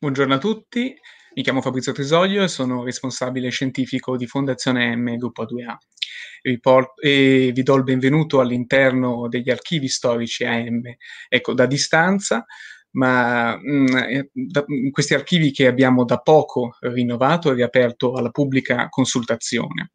Buongiorno a tutti, mi chiamo Fabrizio Trisoglio e sono responsabile scientifico di Fondazione M Gruppo 2A. Vi, porto, e vi do il benvenuto all'interno degli archivi storici AM, ecco, da distanza, ma mh, mm, eh, da, mm, questi archivi che abbiamo da poco rinnovato e riaperto alla pubblica consultazione.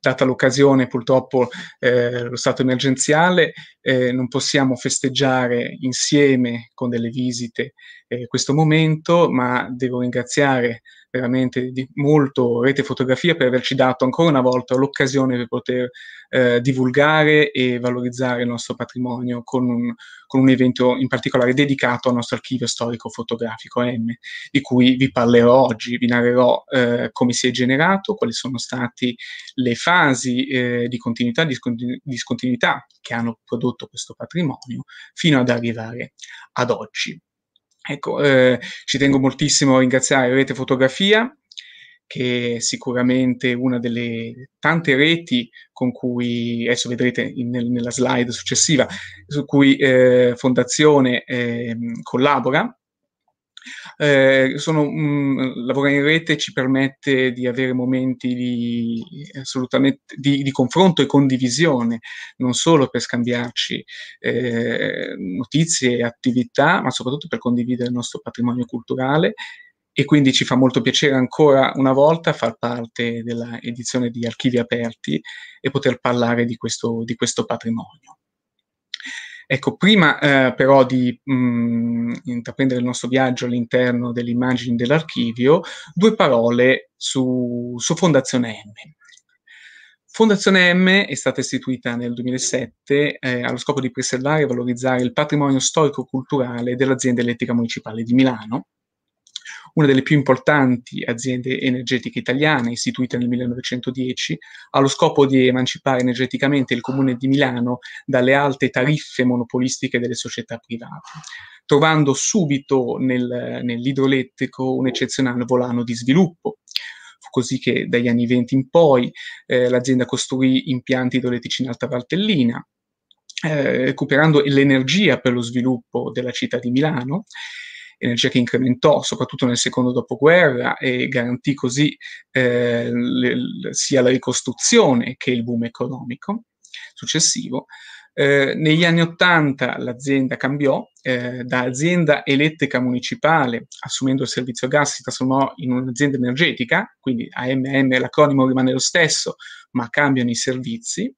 Data l'occasione, purtroppo, eh, lo stato emergenziale, eh, non possiamo festeggiare insieme con delle visite eh, questo momento, ma devo ringraziare veramente di molto Rete Fotografia per averci dato ancora una volta l'occasione per poter eh, divulgare e valorizzare il nostro patrimonio con un, con un, evento in particolare dedicato al nostro archivio storico fotografico M, di cui vi parlerò oggi, vi narrerò eh, come si è generato, quali sono state le fasi eh, di continuità e discontinu- discontinuità che hanno prodotto questo patrimonio fino ad arrivare ad oggi. Ecco, eh, ci tengo moltissimo a ringraziare Rete Fotografia, che è sicuramente una delle tante reti con cui, adesso vedrete in, nella slide successiva, su cui eh, Fondazione eh, collabora eh, sono, mh, mm, lavorare in rete ci permette di avere momenti di, di, di confronto e condivisione, non solo per scambiarci eh, notizie e attività, ma soprattutto per condividere il nostro patrimonio culturale e quindi ci fa molto piacere ancora una volta far parte dell'edizione di Archivi Aperti e poter parlare di questo, di questo patrimonio. Ecco, prima eh, però di mh, mm, intraprendere il nostro viaggio all'interno delle immagini dell'archivio, due parole su, su Fondazione M. Fondazione M è stata istituita nel 2007 eh, allo scopo di preservare e valorizzare il patrimonio storico-culturale dell'azienda elettrica municipale di Milano, una delle più importanti aziende energetiche italiane, istituita nel 1910, allo scopo di emancipare energeticamente il comune di Milano dalle alte tariffe monopolistiche delle società private, trovando subito nel, nell'idroelettrico un eccezionale volano di sviluppo Fu così che dagli anni 20 in poi eh, l'azienda costruì impianti idroelettrici in Alta Valtellina, eh, recuperando l'energia per lo sviluppo della città di Milano energia che incrementò soprattutto nel secondo dopoguerra e garantì così eh, le, sia la ricostruzione che il boom economico successivo. Eh, negli anni Ottanta l'azienda cambiò, eh, da azienda elettrica municipale, assumendo il servizio gas, si trasformò in un'azienda energetica, quindi AMM l'acronimo rimane lo stesso, ma cambiano i servizi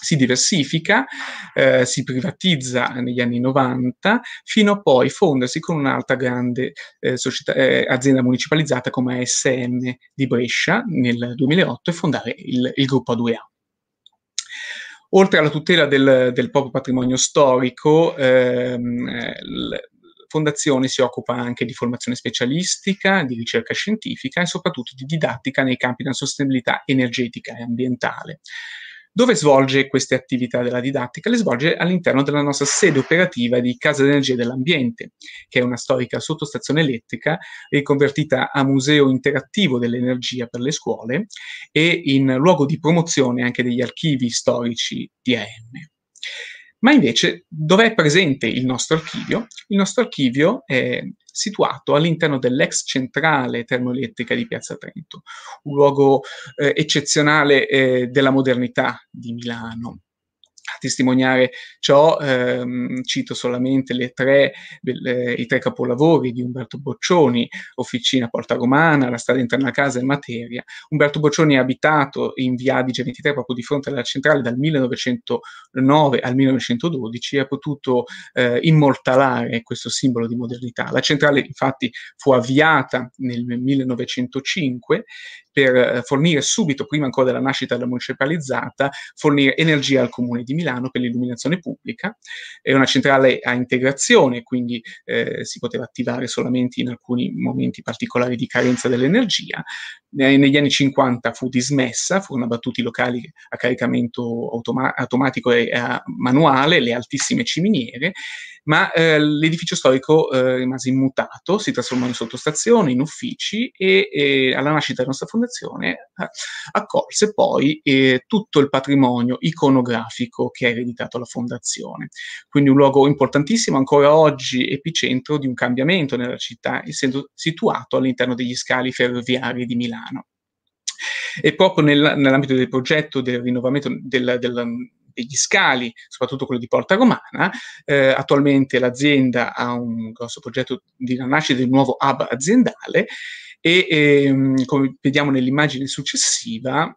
si diversifica, eh, si privatizza negli anni 90, fino a poi fondersi con un'altra grande eh, società, eh, azienda municipalizzata come ASM di Brescia nel 2008 e fondare il, il gruppo A2A. Oltre alla tutela del, del proprio patrimonio storico, ehm, l, fondazione si occupa anche di formazione specialistica, di ricerca scientifica e soprattutto di didattica nei campi della sostenibilità energetica e ambientale. Dove svolge queste attività della didattica? Le svolge all'interno della nostra sede operativa di Casa d'Energia e dell'Ambiente, che è una storica sottostazione elettrica riconvertita a museo interattivo dell'energia per le scuole e in luogo di promozione anche degli archivi storici di AM. Ma invece dov'è presente il nostro archivio? Il nostro archivio è situato all'interno dell'ex centrale termoelettrica di Piazza Trento, un luogo eh, eccezionale eh, della modernità di Milano a testimoniare ciò ehm, cito solamente tre, le, eh, i tre capolavori di Umberto Boccioni, Officina Porta Romana, La strada interna a casa e Materia. Umberto Boccioni è abitato in via Adige 23 proprio di fronte alla centrale dal 1909 al 1912 e ha potuto eh, immortalare questo simbolo di modernità. La centrale infatti fu avviata nel 1905 per eh, fornire subito, prima ancora della nascita della municipalizzata, fornire energia al Comune di Milano per l'illuminazione pubblica. È una centrale a integrazione, quindi eh, si poteva attivare solamente in alcuni momenti particolari di carenza dell'energia. negli anni 50 fu dismessa, furono abbattuti i locali a caricamento automa- automatico e a manuale, le altissime ciminiere, ma eh, l'edificio storico eh, rimase immutato, si trasformò in sottostazione, in uffici e alla nascita della nostra fondazione fondazione eh, accolse poi eh, tutto il patrimonio iconografico che ha ereditato la fondazione. Quindi un luogo importantissimo, ancora oggi epicentro di un cambiamento nella città, essendo situato all'interno degli scali ferroviari di Milano. E proprio nel, nell'ambito del progetto del rinnovamento del, del degli scali, soprattutto quello di Porta Romana. Eh, attualmente l'azienda ha un grosso progetto di nascita di un nuovo hub aziendale e ehm, come vediamo nell'immagine successiva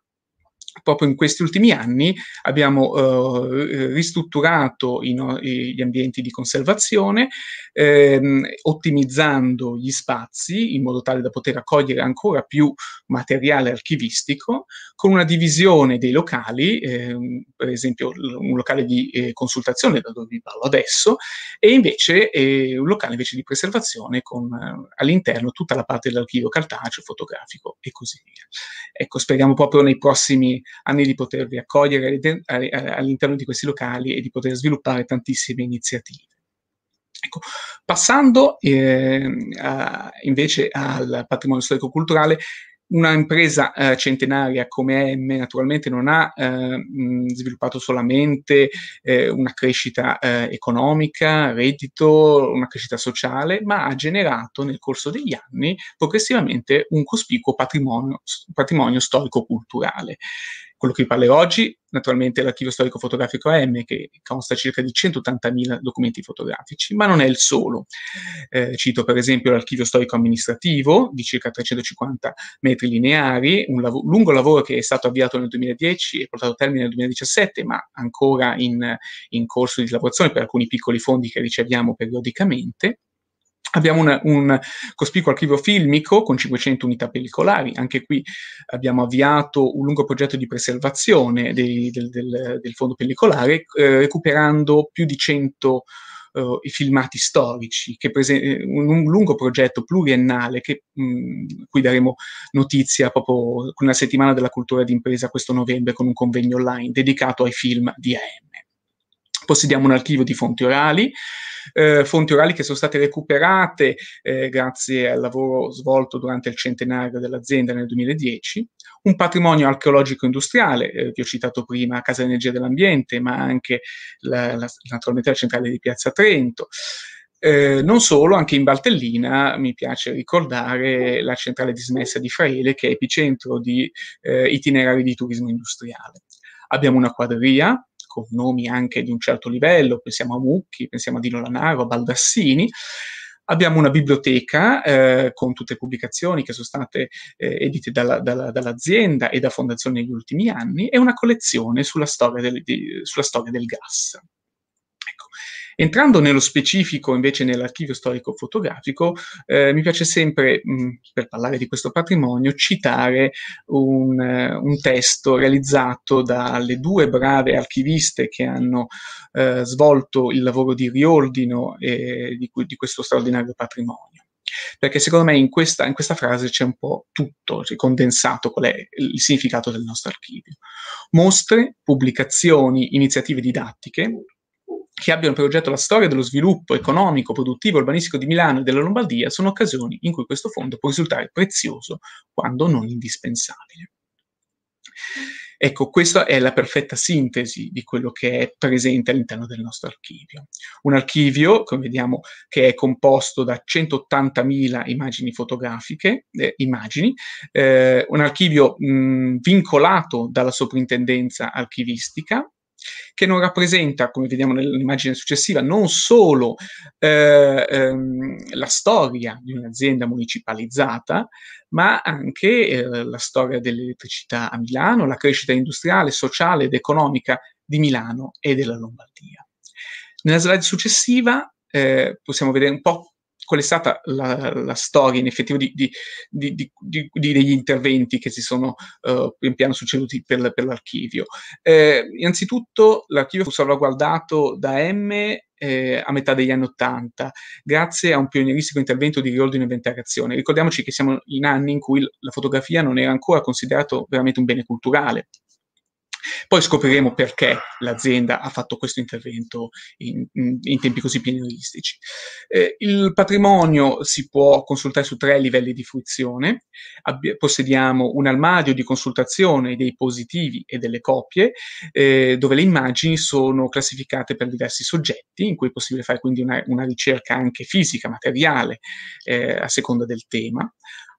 proprio in questi ultimi anni abbiamo eh, ristrutturato i gli ambienti di conservazione, ehm, ottimizzando gli spazi in modo tale da poter accogliere ancora più materiale archivistico, con una divisione dei locali, ehm, per esempio un locale di eh, consultazione, da dove vi parlo adesso, e invece eh, un locale invece di preservazione con eh, all'interno tutta la parte dell'archivio cartaceo, fotografico e così via. Ecco, speriamo proprio nei prossimi anni di potervi accogliere all'interno di questi locali e di poter sviluppare tantissime iniziative. Ecco, passando eh, a, invece al patrimonio storico-culturale, una impresa eh, centenaria come M naturalmente non ha eh, sviluppato solamente eh, una crescita eh, economica, reddito, una crescita sociale, ma ha generato nel corso degli anni progressivamente un cospicuo patrimonio, patrimonio storico-culturale. Quello che vi parlerò oggi, naturalmente, è l'archivio storico fotografico AM, che consta circa di 180.000 documenti fotografici, ma non è il solo. Eh, cito per esempio l'archivio storico amministrativo, di circa 350 metri lineari, un lav- lungo lavoro che è stato avviato nel 2010 e portato a termine nel 2017, ma ancora in, in corso di lavorazione per alcuni piccoli fondi che riceviamo periodicamente Abbiamo un, un, cospicuo archivio filmico con 500 unità pellicolari, anche qui abbiamo avviato un lungo progetto di preservazione dei, del, del, del, fondo pellicolare, eh, recuperando più di 100 Uh, eh, filmati storici, che prese- eh, un, un lungo progetto pluriennale che, mh, mm, cui daremo notizia proprio con la settimana della cultura d'impresa questo novembre con un convegno online dedicato ai film di AM. Possediamo un archivio di fonti orali, eh, fonti orali che sono state recuperate eh, grazie al lavoro svolto durante il centenario dell'azienda nel 2010, un patrimonio archeologico industriale, eh, che ho citato prima, Casa Energia dell'Ambiente, ma anche la, la, naturalmente la centrale di Piazza Trento. Eh, non solo, anche in Baltellina mi piace ricordare la centrale dismessa di Fraele, che è epicentro di eh, itinerari di turismo industriale. Abbiamo una quadriglia con ecco, nomi anche di un certo livello, pensiamo a Mucchi, pensiamo a Dino Lanaro, a Baldassini. Abbiamo una biblioteca eh, con tutte le pubblicazioni che sono state eh, edite dalla, dalla, dall'azienda e da fondazione negli ultimi anni e una collezione sulla storia del, di, sulla storia del gas. Ecco. Entrando nello specifico invece nell'archivio storico fotografico, eh, mi piace sempre, mh, mm, per parlare di questo patrimonio, citare un, eh, un, testo realizzato dalle due brave archiviste che hanno eh, svolto il lavoro di riordino eh, di, di questo straordinario patrimonio perché secondo me in questa, in questa, frase c'è un po' tutto c'è condensato qual è il significato del nostro archivio. Mostre, pubblicazioni, iniziative didattiche, che abbiano per oggetto la storia dello sviluppo economico, produttivo, urbanistico di Milano e della Lombardia sono occasioni in cui questo fondo può risultare prezioso quando non indispensabile. Ecco, questa è la perfetta sintesi di quello che è presente all'interno del nostro archivio. Un archivio, come vediamo, che è composto da 180.000 immagini fotografiche, eh, immagini, eh, un archivio mh, vincolato dalla soprintendenza archivistica, che non rappresenta, come vediamo nell'immagine successiva, non solo eh, ehm, la storia di un'azienda municipalizzata, ma anche eh, la storia dell'elettricità a Milano, la crescita industriale, sociale ed economica di Milano e della Lombardia. Nella slide successiva eh, possiamo vedere un po' qual è stata la, la storia in effetti di, di, di, degli interventi che si sono uh, pian piano succeduti per, per l'archivio. Eh, innanzitutto l'archivio fu salvaguardato da M eh, a metà degli anni Ottanta, grazie a un pionieristico intervento di riordino e ventagazione. Ricordiamoci che siamo in anni in cui la fotografia non era ancora considerata veramente un bene culturale, poi scopriremo perché l'azienda ha fatto questo intervento in, in, in tempi così pionieristici. Eh, il patrimonio si può consultare su tre livelli di fruizione. Abbi- possediamo un armadio di consultazione dei positivi e delle copie, eh, dove le immagini sono classificate per diversi soggetti, in cui è possibile fare quindi una, una ricerca anche fisica, materiale, eh, a seconda del tema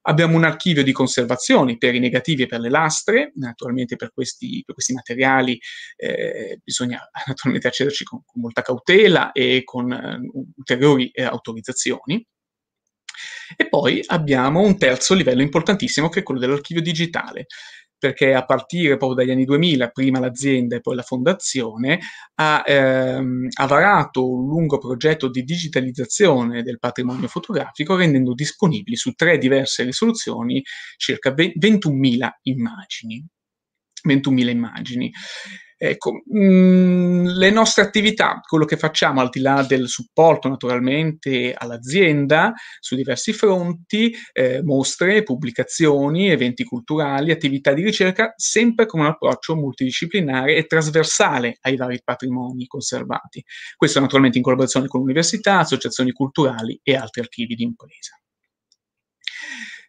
Abbiamo un archivio di conservazioni per i negativi e per le lastre, naturalmente per questi, per questi materiali eh, bisogna naturalmente accederci con, con, molta cautela e con uh, ulteriori eh, autorizzazioni. E poi abbiamo un terzo livello importantissimo che è quello dell'archivio digitale perché a partire proprio dagli anni 2000, prima l'azienda e poi la fondazione, ha, ehm, ha varato un lungo progetto di digitalizzazione del patrimonio fotografico rendendo disponibili su tre diverse risoluzioni circa 21.000 immagini. 21.000 immagini. Ecco, mh, mm, le nostre attività, quello che facciamo al di là del supporto naturalmente all'azienda su diversi fronti, eh, mostre, pubblicazioni, eventi culturali, attività di ricerca, sempre con un approccio multidisciplinare e trasversale ai vari patrimoni conservati. Questo naturalmente in collaborazione con università, associazioni culturali e altri archivi di impresa.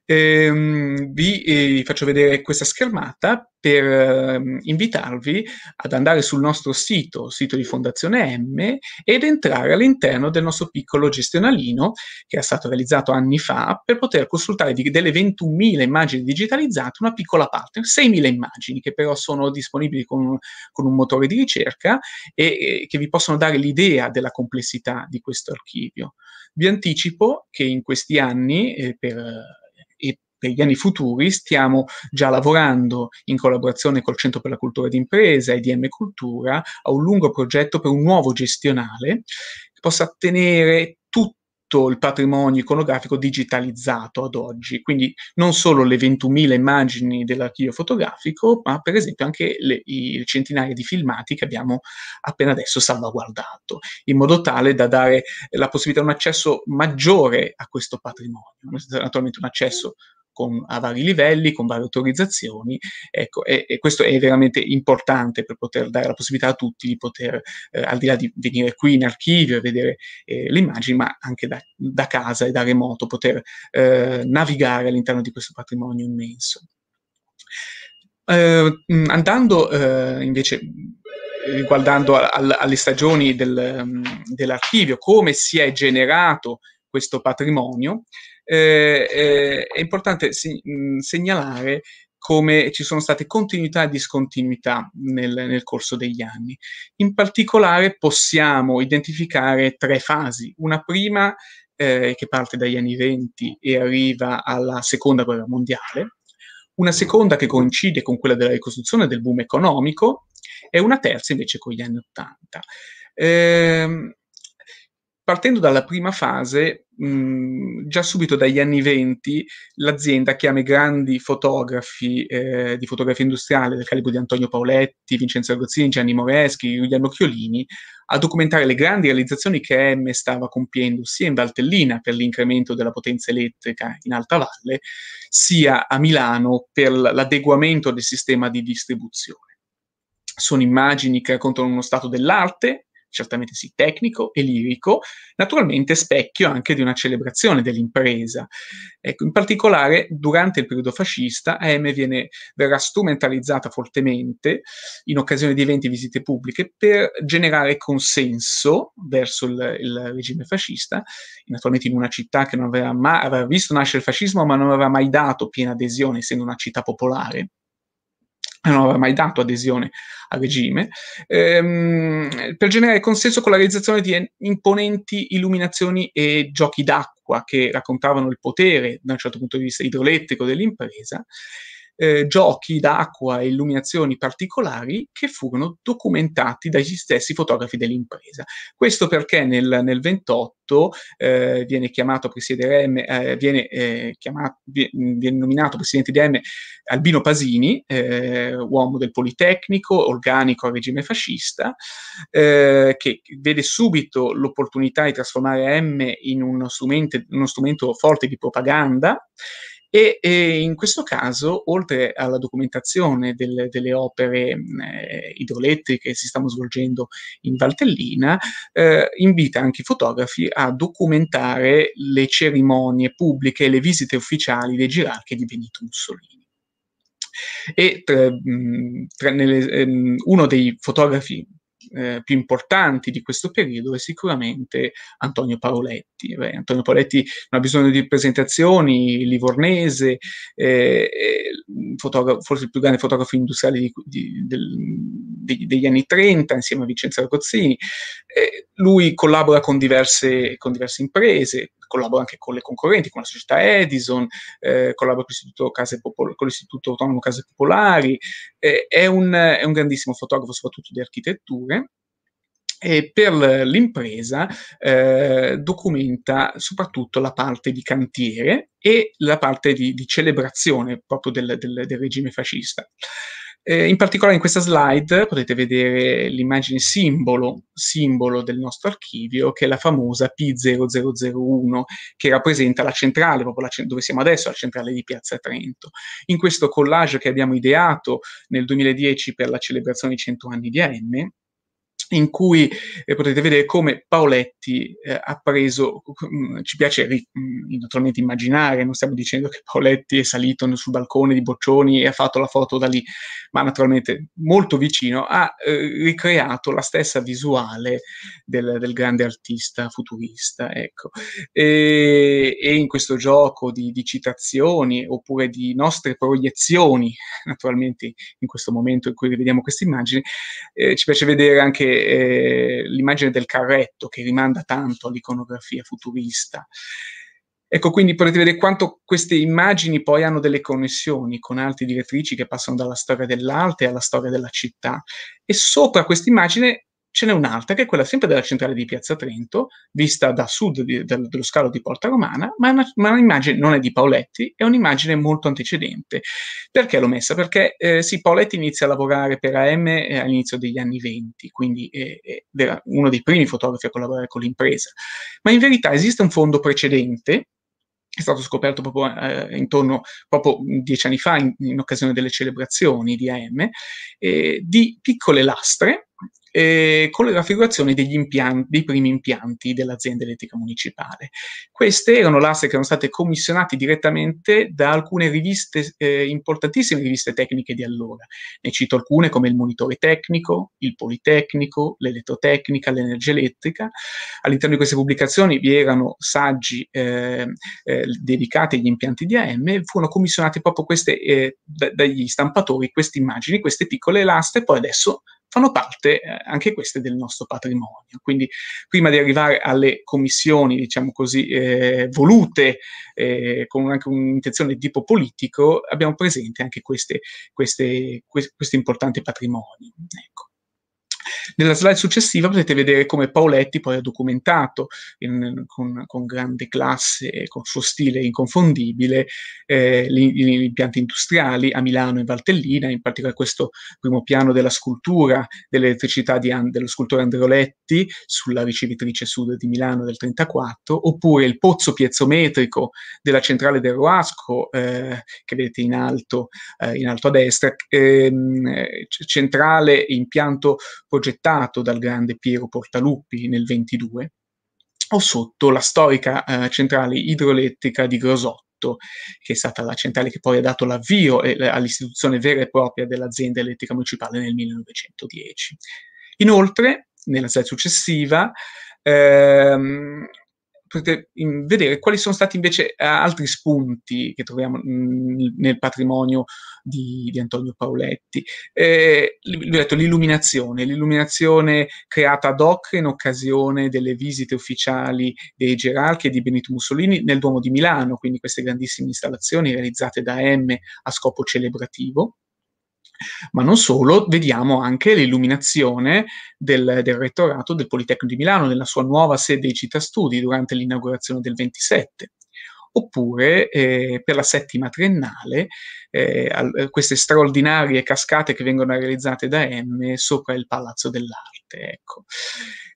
Ehm, vi eh, faccio vedere questa schermata per eh, invitarvi ad andare sul nostro sito, sito di Fondazione M, ed entrare all'interno del nostro piccolo gestionalino che è stato realizzato anni fa per poter consultare di, delle 21.000 immagini digitalizzate una piccola parte, 6.000 immagini che però sono disponibili con, con un motore di ricerca e, e che vi possono dare l'idea della complessità di questo archivio. Vi anticipo che in questi anni, eh, per per gli anni futuri stiamo già lavorando in collaborazione col Centro per la Cultura d'Impresa e DM Cultura a un lungo progetto per un nuovo gestionale che possa tenere tutto il patrimonio iconografico digitalizzato ad oggi, quindi non solo le 21.000 immagini dell'archivio fotografico, ma per esempio anche le, i centinaia di filmati che abbiamo appena adesso salvaguardato, in modo tale da dare la possibilità di un accesso maggiore a questo patrimonio, naturalmente un accesso con, a vari livelli, con varie autorizzazioni. Ecco, e, e, questo è veramente importante per poter dare la possibilità a tutti di poter, eh, al di là di venire qui in archivio e vedere eh, le immagini, ma anche da, da, casa e da remoto poter eh, navigare all'interno di questo patrimonio immenso. Eh, andando eh, invece riguardando al, alle stagioni del, dell'archivio, come si è generato questo patrimonio, eh, eh, è importante si, mh, mhmm, segnalare come ci sono state continuità e discontinuità nel, nel, corso degli anni. In particolare possiamo identificare tre fasi. Una prima eh, che parte dagli anni 20 e arriva alla seconda guerra mondiale, una seconda che coincide con quella della ricostruzione del boom economico e una terza invece con gli anni 80. Eh, partendo dalla prima fase già subito dagli anni 20 l'azienda chiama i grandi fotografi eh, di fotografia industriale del calibro di Antonio Paoletti, Vincenzo Ergozzini, Gianni Moreschi, Giuliano Chiolini a documentare le grandi realizzazioni che M stava compiendo sia in Valtellina per l'incremento della potenza elettrica in Alta Valle, sia a Milano per l'adeguamento del sistema di distribuzione. Sono immagini che raccontano uno stato dell'arte certamente sì, tecnico e lirico, naturalmente specchio anche di una celebrazione dell'impresa. Ecco, in particolare, durante il periodo fascista, AM viene, verrà strumentalizzata fortemente in occasione di eventi e visite pubbliche per generare consenso verso il, il regime fascista, naturalmente in una città che non aveva mai aveva visto nascere il fascismo, ma non aveva mai dato piena adesione, essendo una città popolare non aveva mai dato adesione al regime, ehm, per generare consenso con la realizzazione di imponenti illuminazioni e giochi d'acqua che raccontavano il potere, da un certo punto di vista idroelettrico, dell'impresa, eh, giochi d'acqua e illuminazioni particolari che furono documentati dagli stessi fotografi dell'impresa. Questo perché nel, nel 28 eh, viene chiamato presidente DM, eh, viene, eh, chiamato, viene, nominato presidente di M Albino Pasini, eh, uomo del Politecnico, organico al regime fascista, eh, che vede subito l'opportunità di trasformare M in uno strumento, uno strumento forte di propaganda e, e in questo caso, oltre alla documentazione del, delle opere eh, idroelettriche che si stanno svolgendo in Valtellina, eh, invita anche i fotografi a documentare le cerimonie pubbliche e le visite ufficiali dei girarchi di Benito Mussolini e tra, tra nelle, mh, ehm, uno dei fotografi eh, più importanti di questo periodo è sicuramente Antonio Paoletti. Beh, Antonio Paoletti non ha bisogno di presentazioni, livornese, eh, fotografo, forse il più grande fotografo industriale di, di, del, degli, degli anni 30 insieme a Vincenzo Argozzini. Eh, lui collabora con diverse, con diverse, imprese, collabora anche con le concorrenti, con la società Edison, eh, collabora con l'istituto, Popol- con l'istituto, Autonomo Case Popolari, eh, è un, è un grandissimo fotografo soprattutto di architetture e per l'impresa eh, documenta soprattutto la parte di cantiere e la parte di, di celebrazione proprio del, del, del regime fascista. Eh, in particolare in questa slide potete vedere l'immagine simbolo, simbolo del nostro archivio, che è la famosa P0001, che rappresenta la centrale, proprio la ce- dove siamo adesso, la centrale di Piazza Trento. In questo collage che abbiamo ideato nel 2010 per la celebrazione dei 100 anni di AM, in cui eh, potete vedere come Paoletti eh, ha preso, mm, ci piace ri- mm, naturalmente immaginare, non stiamo dicendo che Paoletti è salito sul balcone di Boccioni e ha fatto la foto da lì, ma naturalmente molto vicino, ha eh, ricreato la stessa visuale del, del grande artista futurista. Ecco. E, e, in questo gioco di, di citazioni oppure di nostre proiezioni naturalmente in questo momento in cui rivediamo queste immagini, eh, ci piace vedere anche eh, l'immagine del carretto che rimanda tanto all'iconografia futurista. Ecco, quindi potete vedere quanto queste immagini poi hanno delle connessioni con altre direttrici che passano dalla storia dell'arte alla storia della città. E sopra questa immagine ce n'è un'altra che è quella sempre della centrale di Piazza Trento, vista da sud di, del, dello scalo di Porta Romana, ma, una, ma un'immagine non è di Paoletti, è un'immagine molto antecedente. Perché l'ho messa? Perché eh, sì, Paoletti inizia a lavorare per AM eh, all'inizio degli anni 20, quindi eh, era uno dei primi fotografi a collaborare con l'impresa, ma in verità esiste un fondo precedente è stato scoperto proprio eh, intorno proprio dieci anni fa in, in, occasione delle celebrazioni di AM, eh, di piccole lastre eh, con le raffigurazioni degli impianti, dei primi impianti dell'azienda elettrica municipale. Queste erano l'asse che erano state commissionate direttamente da alcune riviste, eh, importantissime riviste tecniche di allora. Ne cito alcune come il Monitore Tecnico, il Politecnico, l'Elettrotecnica, l'Energia Elettrica. All'interno di queste pubblicazioni vi erano saggi ehm, eh, dedicati agli impianti di AM, e furono commissionate proprio queste, eh, d- dagli stampatori queste immagini, queste piccole lastre, poi adesso fanno parte eh, anche queste del nostro patrimonio. Quindi prima di arrivare alle commissioni, diciamo così, eh, volute eh, con anche un'intenzione di tipo politico, abbiamo presente anche queste, que- questo importante patrimonio. Ecco. Nella slide successiva potete vedere come Paoletti poi ha documentato in, con, con, grande classe e con suo stile inconfondibile eh, gli, gli, impianti industriali a Milano e Valtellina, in particolare questo primo piano della scultura dell'elettricità dello scultore Androletti sulla ricevitrice sud di Milano del 1934, oppure il pozzo piezometrico della centrale del Roasco, eh, che vedete in alto, eh, in alto a destra, ehm, centrale impianto progettato dal grande Piero Portaluppi nel 22, o sotto la storica eh, centrale idroelettrica di Grosotto, che è stata la centrale che poi ha dato l'avvio eh, all'istituzione vera e propria dell'azienda elettrica municipale nel 1910. Inoltre, nella sede successiva, ehm, potete vedere quali sono stati invece eh, altri spunti che troviamo mm, nel patrimonio di, di Antonio Paoletti. Eh, detto, l'illuminazione, l'illuminazione creata ad hoc in occasione delle visite ufficiali dei gerarchi e di Benito Mussolini nel Duomo di Milano, quindi queste grandissime installazioni realizzate da M a scopo celebrativo. Ma non solo, vediamo anche l'illuminazione del, del rettorato del Politecnico di Milano nella sua nuova sede di Città Studi durante l'inaugurazione del 27 oppure eh, per la settima triennale eh, al, eh, queste straordinarie cascate che vengono realizzate da M sopra il Palazzo dell'Arte. Ecco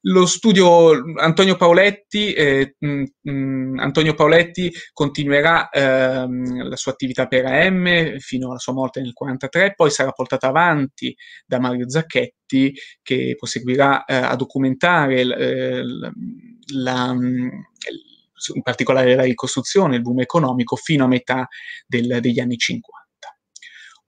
lo studio Antonio Paoletti, eh, mh, mm, mh, mm, Antonio Paoletti continuerà ehm, la sua attività per AM fino alla sua morte nel 1943, poi sarà portata avanti da Mario Zacchetti che proseguirà eh, a documentare eh, la, la, mm, in particolare la ricostruzione, il boom economico fino a metà del, degli anni 50.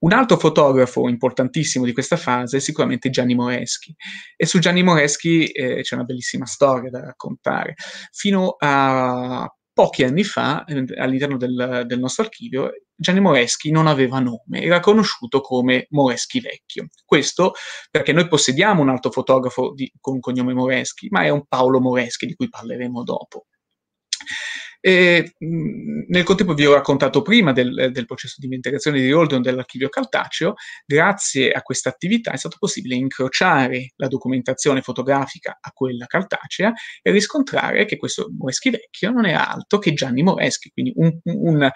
Un altro fotografo importantissimo di questa fase è sicuramente Gianni Moreschi e su Gianni Moreschi eh, c'è una bellissima storia da raccontare. Fino a pochi anni fa, eh, all'interno del, del, nostro archivio, Gianni Moreschi non aveva nome, era conosciuto come Moreschi Vecchio. Questo perché noi possediamo un altro fotografo di, con cognome Moreschi, ma è un Paolo Moreschi di cui parleremo dopo. E, mh, nel contempo vi ho raccontato prima del, del processo di integrazione di riordino dell'archivio cartaceo, grazie a questa attività è stato possibile incrociare la documentazione fotografica a quella cartacea e riscontrare che questo Moreschi vecchio non era altro che Gianni Moreschi, quindi un, un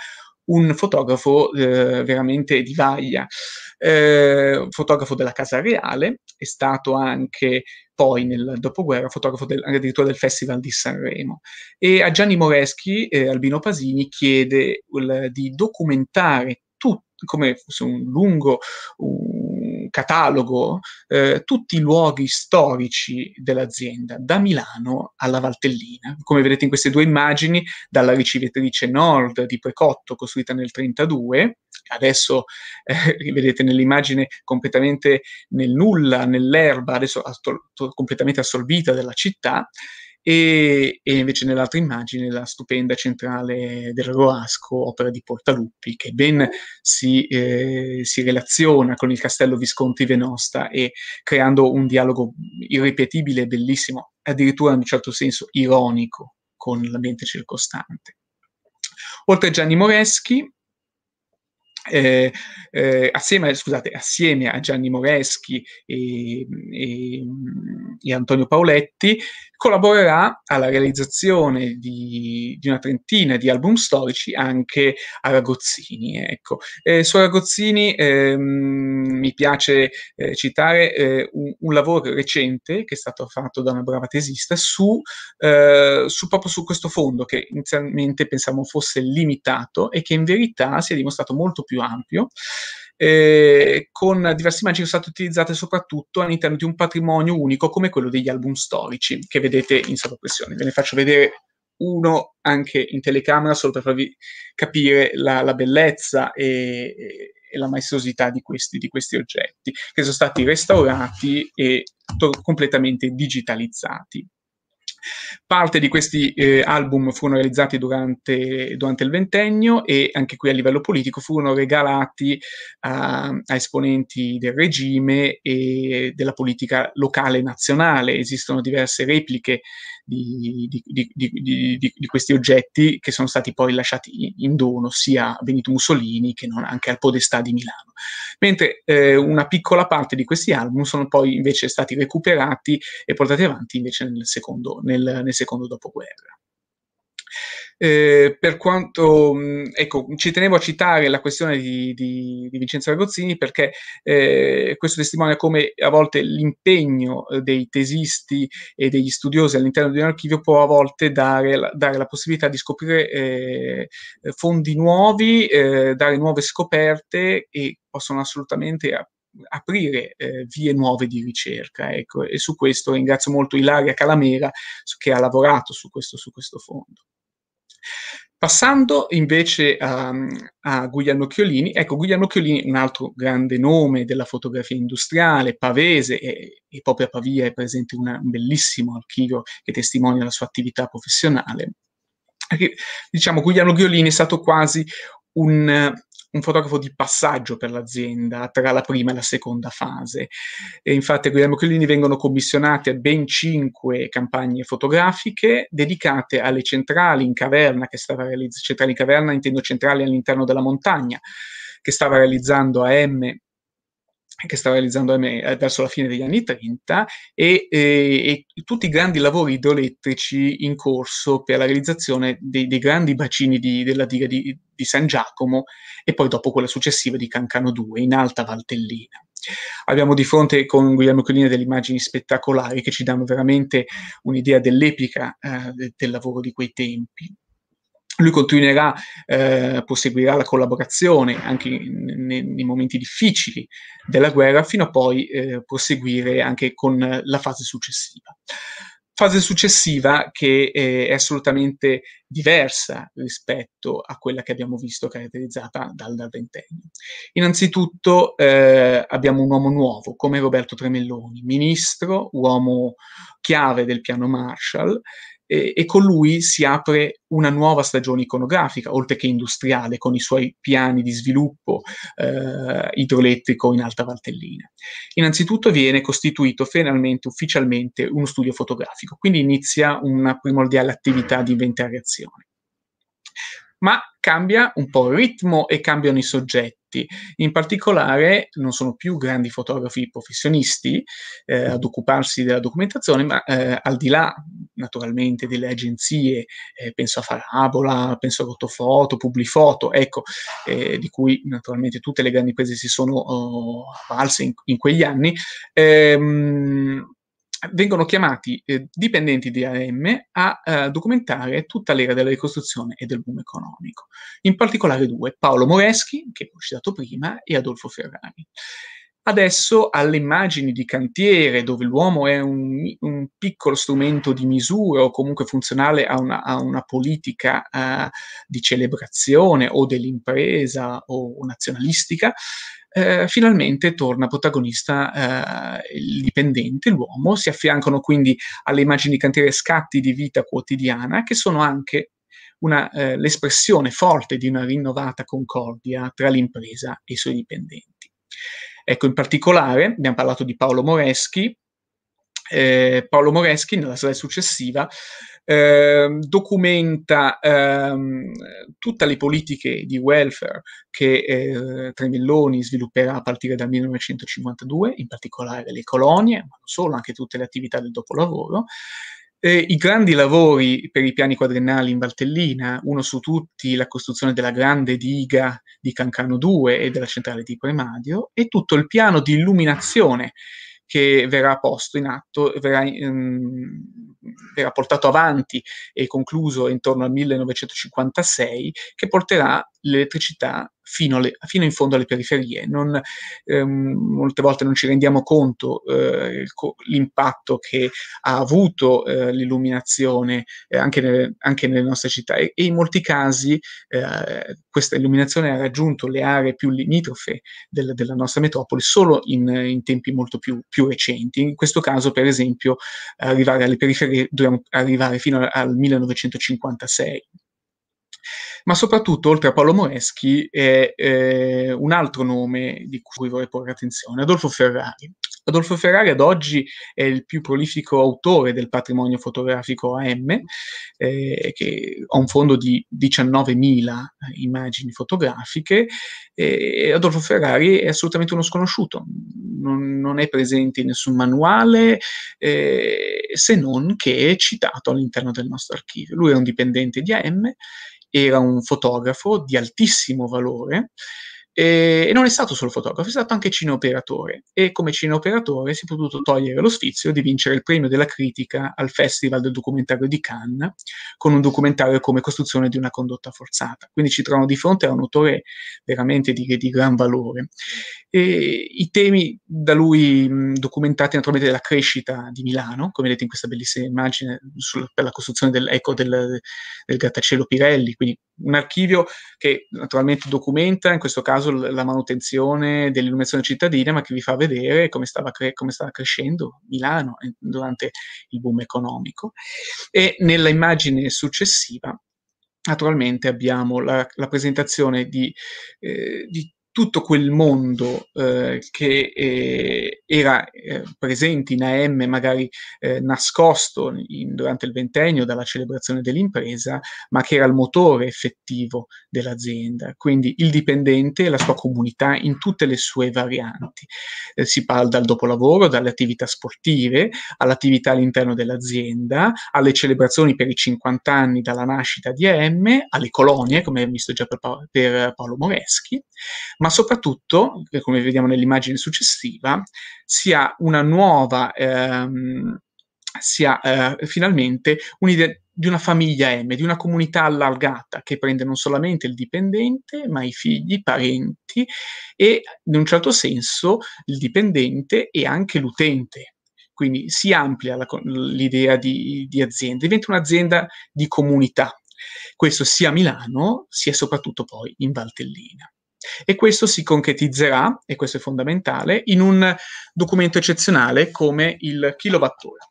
un fotografo eh, veramente di vaglia, eh, fotografo della Casa Reale, è stato anche poi nel dopoguerra fotografo del, addirittura del Festival di Sanremo. E a Gianni Moreschi, eh, Albino Pasini, chiede il, di documentare tutto come fosse un lungo, un, catalogo eh, tutti i luoghi storici dell'azienda, da Milano alla Valtellina. Come vedete in queste due immagini, dalla ricevitrice nord di Precotto, costruita nel 1932, adesso eh, vedete nell'immagine completamente nel nulla, nell'erba, adesso atto- completamente assorbita della città, e, e, invece nell'altra immagine la stupenda centrale del Roasco, opera di Portaluppi, che ben si, eh, si relaziona con il castello Visconti Venosta e creando un dialogo irripetibile bellissimo, addirittura in un certo senso ironico con l'ambiente circostante. Oltre a Gianni Moreschi, eh, eh, assieme, scusate, assieme, a Gianni Moreschi e, e, e Antonio Paoletti collaborerà alla realizzazione di, di una trentina di album storici anche a Ragozzini. Ecco. Eh, su Ragozzini ehm, mi piace eh, citare eh, un, un, lavoro recente che è stato fatto da una brava tesista su, eh, su proprio su questo fondo che inizialmente pensavamo fosse limitato e che in verità si è dimostrato molto più ampio eh, con diverse immagini che sono state utilizzate soprattutto all'interno di un patrimonio unico come quello degli album storici che vedete in sovrapressione. Ve ne faccio vedere uno anche in telecamera solo per farvi capire la, la bellezza e, e, la maestosità di questi, di questi, oggetti che sono stati restaurati e to- completamente digitalizzati. Parte di questi eh, album furono realizzati durante, durante, il ventennio e anche qui a livello politico furono regalati a, a esponenti del regime e della politica locale e nazionale. Esistono diverse repliche di, di, di, di, questi oggetti che sono stati poi lasciati in dono sia a Benito Mussolini che anche al Podestà di Milano. Mentre eh, una piccola parte di questi album sono poi invece stati recuperati e portati avanti invece nel secondo, nel, nel secondo dopoguerra. Eh, per quanto, ecco, ci tenevo a citare la questione di, di, di Vincenzo Ragozzini perché eh, questo testimonia come a volte l'impegno eh, dei tesisti e degli studiosi all'interno di un archivio può a volte dare la, dare la possibilità di scoprire eh, fondi nuovi, eh, dare nuove scoperte e possono assolutamente aprire eh, vie nuove di ricerca. Ecco. E su questo ringrazio molto Ilaria Calamera che ha lavorato su questo, su questo fondo. Passando invece a, ehm, a, Guglielmo Chiolini, ecco Guglielmo Chiolini, un altro grande nome della fotografia industriale, pavese, e, e proprio a Pavia è presente una, un bellissimo archivio che testimonia la sua attività professionale. Diciamo, Guglielmo Chiolini è stato quasi un, un fotografo di passaggio per l'azienda tra la prima e la seconda fase. E infatti a Guillermo Crillini vengono commissionate ben cinque campagne fotografiche dedicate alle centrali in caverna, che stava realizzando centrali in caverna, intendo centrali all'interno della montagna, che stava realizzando a M che sta realizzando eh, verso la fine degli anni 30 e, e, e, tutti i grandi lavori idroelettrici in corso per la realizzazione dei, dei grandi bacini di, della diga di, di, San Giacomo e poi dopo quella successiva di Cancano 2 in alta Valtellina. Abbiamo di fronte con Guillermo Collina delle immagini spettacolari che ci danno veramente un'idea dell'epica eh, del lavoro di quei tempi lui continuerà, eh, proseguirà la collaborazione anche nei, nei, momenti difficili della guerra, fino a poi eh, proseguire anche con la fase successiva. Fase successiva che eh, è assolutamente diversa rispetto a quella che abbiamo visto caratterizzata dal, dal ventennio. Innanzitutto eh, abbiamo un uomo nuovo come Roberto Tremelloni, ministro, uomo chiave del piano Marshall, e, e con lui si apre una nuova stagione iconografica, oltre che industriale, con i suoi piani di sviluppo eh, idroelettrico in Alta Valtellina. Innanzitutto viene costituito finalmente, ufficialmente, uno studio fotografico, quindi inizia una primordiale attività di inventariazione. Ma cambia un po' il ritmo e cambiano i soggetti tutti. In particolare non sono più grandi fotografi professionisti eh, ad occuparsi della documentazione, ma eh, al di là naturalmente delle agenzie, eh, penso a Farabola, penso a Rotofoto, Publifoto, ecco, eh, di cui naturalmente tutte le grandi imprese si sono oh, avvalse in, in, quegli anni. Ehm, vengono chiamati eh, dipendenti di AM a eh, documentare tutta l'era della ricostruzione e del boom economico. In particolare due, Paolo Moreschi, che ho citato prima, e Adolfo Ferrari. Adesso alle immagini di cantiere, dove l'uomo è un, un piccolo strumento di misura o comunque funzionale a una, a una politica eh, di celebrazione o dell'impresa o nazionalistica, eh, finalmente torna protagonista eh, il dipendente, l'uomo, si affiancano quindi alle immagini di cantiere scatti di vita quotidiana che sono anche una, eh, l'espressione forte di una rinnovata concordia tra l'impresa e i suoi dipendenti. Ecco, in particolare abbiamo parlato di Paolo Moreschi, eh, Paolo Moreschi, nella slide successiva, eh, documenta ehm, tutte le politiche di welfare che eh, Tremelloni svilupperà a partire dal 1952, in particolare le colonie, ma non solo, anche tutte le attività del dopolavoro. Eh, I grandi lavori per i piani quadrennali in Valtellina, uno su tutti la costruzione della grande diga di Cancano 2 e della centrale di Premadio, e tutto il piano di illuminazione che verrà posto in atto, verrà, ehm, verrà portato avanti e concluso intorno al 1956, che porterà l'elettricità fino, alle, fino in fondo alle periferie. Non, ehm, molte volte non ci rendiamo conto eh, il, l'impatto che ha avuto eh, l'illuminazione eh, anche, nelle, anche, nelle, nostre città e, e in molti casi eh, questa illuminazione ha raggiunto le aree più limitrofe del, della nostra metropoli solo in, in tempi molto più, più, recenti. In questo caso, per esempio, arrivare alle periferie dobbiamo arrivare fino al, al 1956 ma soprattutto, oltre a Paolo Moreschi, è eh, un altro nome di cui vorrei porre attenzione, Adolfo Ferrari. Adolfo Ferrari ad oggi è il più prolifico autore del patrimonio fotografico AM, eh, che ha un fondo di 19.000 eh, immagini fotografiche. Eh, Adolfo Ferrari è assolutamente uno sconosciuto, non, non è presente in nessun manuale, eh, se non che è citato all'interno del nostro archivio. Lui è un dipendente di AM era un fotografo di altissimo valore eh, e, non è stato solo fotografo, è stato anche cineoperatore e come cineoperatore si è potuto togliere lo sfizio di vincere il premio della critica al Festival del documentario di Cannes con un documentario come Costruzione di una condotta forzata. Quindi ci troviamo di fronte a un autore veramente di, di gran valore. E, I temi da lui mh, documentati naturalmente della crescita di Milano, come vedete in questa bellissima immagine sul, per la costruzione del, ecco, del, del grattacielo Pirelli, quindi un archivio che naturalmente documenta in questo caso la manutenzione dell'illuminazione cittadina, ma che vi fa vedere come stava, cre- come stava crescendo Milano eh, durante il boom economico. E nella immagine successiva naturalmente abbiamo la, la presentazione di, eh, di, tutto quel mondo eh, che eh, era eh, presente in AM, magari eh, nascosto in, durante il ventennio dalla celebrazione dell'impresa, ma che era il motore effettivo dell'azienda. Quindi il dipendente e la sua comunità in tutte le sue varianti. Eh, si parla dal dopolavoro, dalle attività sportive, all'attività all'interno dell'azienda, alle celebrazioni per i 50 anni dalla nascita di AM, alle colonie, come abbiamo visto già per, pa- per Paolo Moreschi ma soprattutto, come vediamo nell'immagine successiva, si ha una nuova, ehm, si eh, finalmente un'idea di una famiglia M, di una comunità allargata che prende non solamente il dipendente, ma i figli, i parenti e in un certo senso il dipendente e anche l'utente quindi si amplia la, l'idea di, di, azienda, diventa un'azienda di comunità. Questo sia a Milano, sia soprattutto poi in Valtellina. E questo si concretizzerà, e questo è fondamentale, in un documento eccezionale come il kilowattora.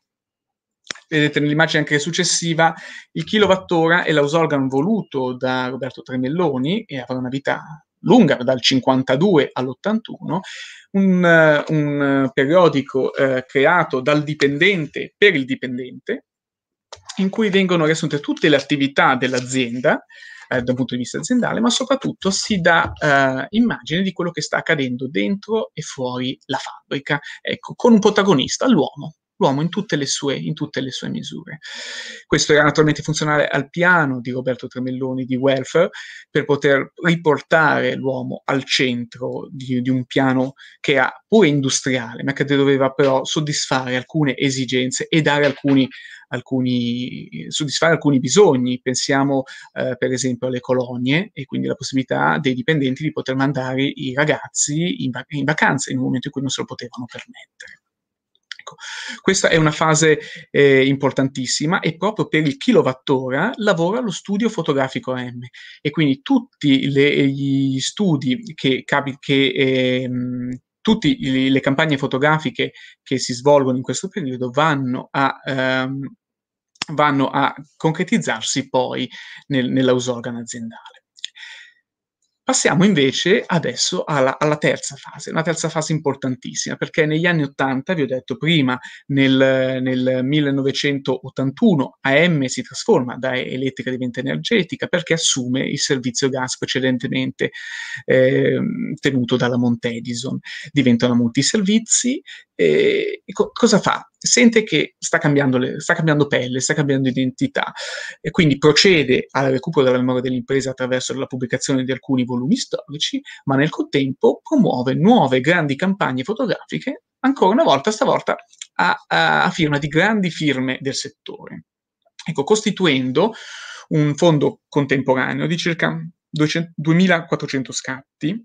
Vedete nell'immagine anche successiva il kilowattora è l'ausorgan voluto da Roberto Tremelloni e avrà una vita lunga, dal 52 all'81, un, un periodico eh, creato dal dipendente per il dipendente, in cui vengono riassunte tutte le attività dell'azienda, eh, da un punto di vista aziendale, ma soprattutto si dà eh, immagine di quello che sta accadendo dentro e fuori la fabbrica, ecco, con un protagonista, l'uomo l'uomo in tutte, sue, in tutte le sue, misure. Questo era naturalmente funzionale al piano di Roberto Tremelloni di welfare per poter riportare l'uomo al centro di, di un piano che era pure industriale, ma che doveva però soddisfare alcune esigenze e dare alcuni alcuni, soddisfare alcuni bisogni. Pensiamo eh, per esempio alle colonie e quindi alla possibilità dei dipendenti di poter mandare i ragazzi in, vac- in vacanza in un momento in cui non se lo potevano permettere. Ecco, questa è una fase eh, importantissima e proprio per il kilowattora lavora lo studio fotografico M e quindi tutti le, gli studi che, capi, che ehm, tutte le campagne fotografiche che si svolgono in questo periodo vanno a, ehm, vanno a concretizzarsi poi nel, nell'ausorgano aziendale. Passiamo invece adesso alla, alla, terza fase, una terza fase importantissima, perché negli anni Ottanta, vi ho detto prima, nel, nel 1981 AM si trasforma da elettrica diventa energetica perché assume il servizio gas precedentemente eh, tenuto dalla Montedison. Diventano molti servizi, e co- cosa fa? Sente che sta cambiando, le, sta cambiando, pelle, sta cambiando identità e quindi procede al recupero della memoria dell'impresa attraverso la pubblicazione di alcuni volumi storici, ma nel contempo promuove nuove grandi campagne fotografiche, ancora una volta, stavolta a, a, a firma di grandi firme del settore. Ecco, costituendo un fondo contemporaneo di circa 200, 2400 scatti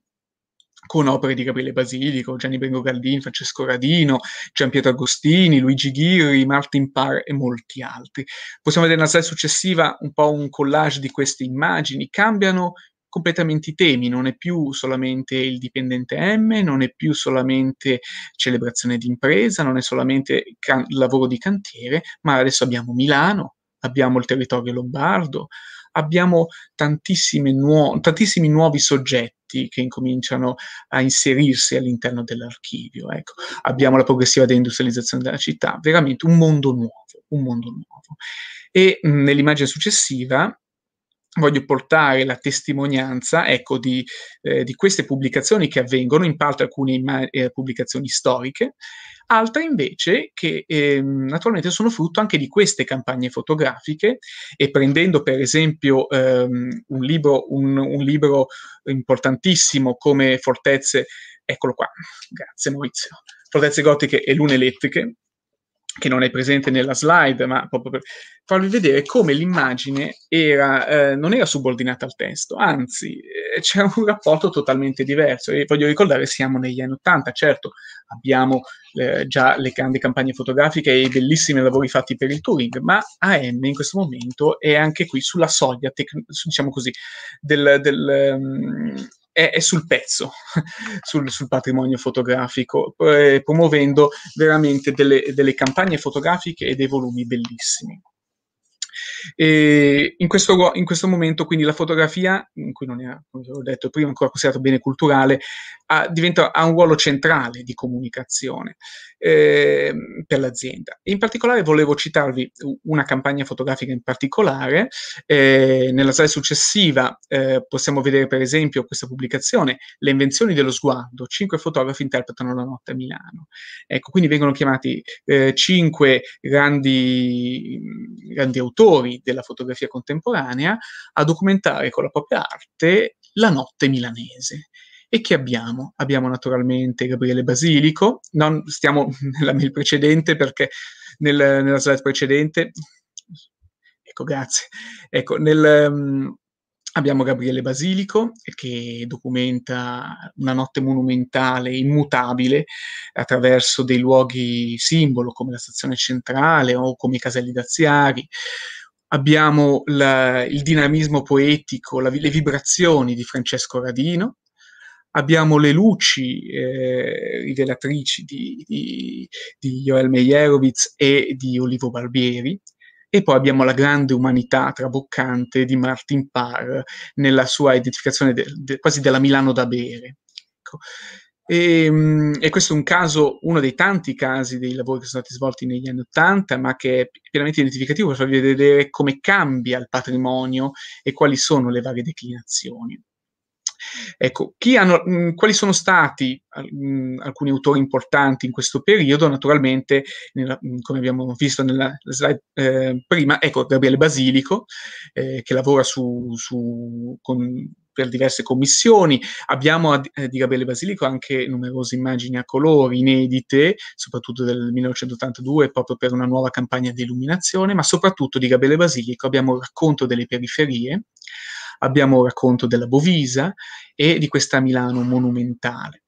con opere di Gabriele Basilico, Gianni Bengo Galdini, Francesco Radino, Gian Pietro Agostini, Luigi Ghirri, Martin Parr e molti altri. Possiamo vedere nella slide successiva un po' un collage di queste immagini. Cambiano completamente i temi, non è più solamente il dipendente M, non è più solamente celebrazione d'impresa, non è solamente can- lavoro di cantiere, ma adesso abbiamo Milano, abbiamo il territorio lombardo, abbiamo nuo- tantissimi nuovi soggetti progetti che incominciano a inserirsi all'interno dell'archivio. Ecco. Abbiamo la progressiva deindustrializzazione della città, veramente un mondo nuovo, un mondo nuovo. E mh, nell'immagine successiva voglio portare la testimonianza ecco, di, eh, di, queste pubblicazioni che avvengono, in parte alcune imma- eh, pubblicazioni storiche, altre invece che eh, naturalmente sono frutto anche di queste campagne fotografiche e prendendo per esempio ehm, un, libro, un, un libro importantissimo come Fortezze, eccolo qua, grazie Maurizio, Fortezze gotiche e lune elettriche, che non è presente nella slide, ma proprio per farvi vedere come l'immagine era, eh, non era subordinata al testo, anzi eh, c'era un rapporto totalmente diverso. E voglio ricordare, siamo negli anni Ottanta, certo, abbiamo eh, già le grandi campagne fotografiche e i bellissimi lavori fatti per il Turing, ma AM in questo momento è anche qui sulla soglia, tec- diciamo così, del, del um, è, è sul pezzo, sul, sul, patrimonio fotografico, eh, promuovendo veramente delle, delle campagne fotografiche e dei volumi bellissimi. In questo, in, questo, momento, quindi, la fotografia, in cui non era, come ho detto prima, ancora considerata bene culturale, ha, diventa, ha un ruolo centrale di comunicazione eh, per l'azienda. In particolare volevo citarvi una campagna fotografica in particolare, eh, nella slide successiva eh, possiamo vedere per esempio questa pubblicazione, Le invenzioni dello sguardo, cinque fotografi interpretano la notte a Milano. Ecco, quindi vengono chiamati eh, cinque grandi, grandi autori della fotografia contemporanea a documentare con la propria arte la notte milanese. E che abbiamo? Abbiamo naturalmente Gabriele Basilico, non stiamo nella mail precedente perché nel, nella slide precedente, ecco grazie, ecco nel... Um, Abbiamo Gabriele Basilico che documenta una notte monumentale immutabile attraverso dei luoghi simbolo come la stazione centrale o come i caselli daziari. Abbiamo la, il dinamismo poetico, la, le vibrazioni di Francesco Radino abbiamo le luci eh, rivelatrici di, di, di Joel Meyerowitz e di Olivo Barbieri, e poi abbiamo la grande umanità traboccante di Martin Parr nella sua identificazione de, de, quasi della Milano da bere. Ecco. E, ehm, e, questo è un caso, uno dei tanti casi dei lavori che sono stati svolti negli anni Ottanta, ma che è pienamente identificativo per farvi vedere come cambia il patrimonio e quali sono le varie declinazioni. Ecco, hanno, mh, mm, quali sono stati mh, mm, alcuni autori importanti in questo periodo? Naturalmente, nella, mh, mm, come abbiamo visto nella slide eh, prima, ecco, Gabriele Basilico, eh, che lavora su, su con, per diverse commissioni. Abbiamo eh, di Gabriele Basilico anche numerose immagini a colori inedite, soprattutto del 1982, proprio per una nuova campagna di illuminazione, ma soprattutto di Gabriele Basilico abbiamo il racconto delle periferie, abbiamo il racconto della Bovisa e di questa Milano monumentale.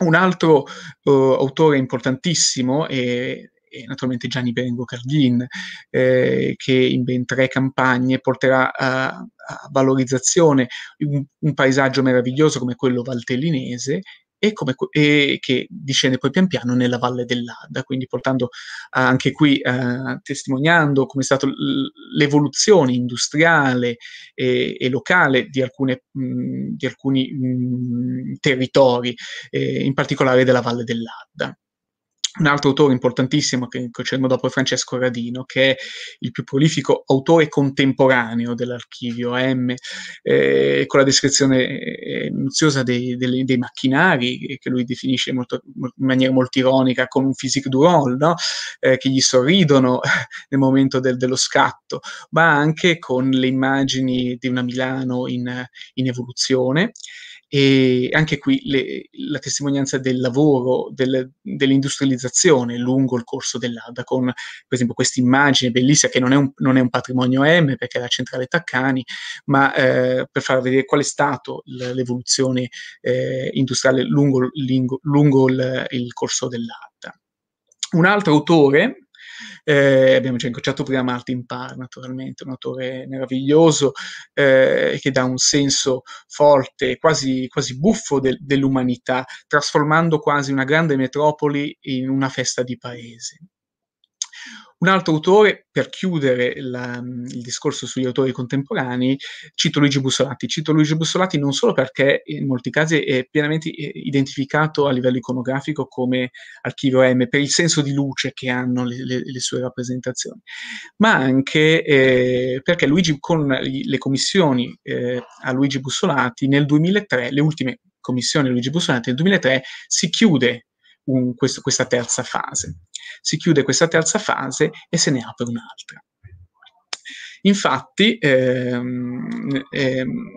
Un altro uh, autore importantissimo è, è, naturalmente Gianni Berengo Cardin, eh, che in ben tre campagne porterà a, a valorizzazione un, un, paesaggio meraviglioso come quello valtellinese e, come, e, che discende poi pian piano nella valle dell'Adda, quindi portando anche qui, eh, testimoniando come è stata l'evoluzione industriale e, e locale di, alcune, mh, di alcuni mh, territori, eh, in particolare della valle dell'Adda un altro autore importantissimo che accenno dopo è Francesco Radino, che è il più prolifico autore contemporaneo dell'archivio AM, eh, con la descrizione minuziosa eh, eh, dei, dei, dei, macchinari, eh, che lui definisce molto, in maniera molto ironica con un physique du rôle, no? eh, che gli sorridono nel momento del, dello scatto, ma anche con le immagini di una Milano in, in evoluzione e anche qui le, la testimonianza del lavoro, del, dell'industrializzazione lungo il corso dell'Adda, con per esempio questa immagine bellissima che non è, un, non è un, patrimonio M perché è la centrale Taccani, ma eh, per far vedere qual è stata l'evoluzione eh, industriale lungo, lingo, lungo il, il corso dell'Adda. Un altro autore eh, abbiamo già incontrato prima Martin Parr, naturalmente, un autore meraviglioso eh, che dà un senso forte, quasi, quasi buffo de- dell'umanità, trasformando quasi una grande metropoli in una festa di paese. Un altro autore, per chiudere la, il discorso sugli autori contemporanei, cito Luigi Bussolati. Cito Luigi Bussolati non solo perché in molti casi è pienamente eh, identificato a livello iconografico come archivio M, per il senso di luce che hanno le, le, le sue rappresentazioni, ma anche eh, perché Luigi con le commissioni eh, a Luigi Bussolati nel 2003, le ultime commissioni a Luigi Bussolati nel 2003 si chiude un, questo, questa terza fase. Si chiude questa terza fase e se ne apre un'altra. Infatti, ehm, ehm,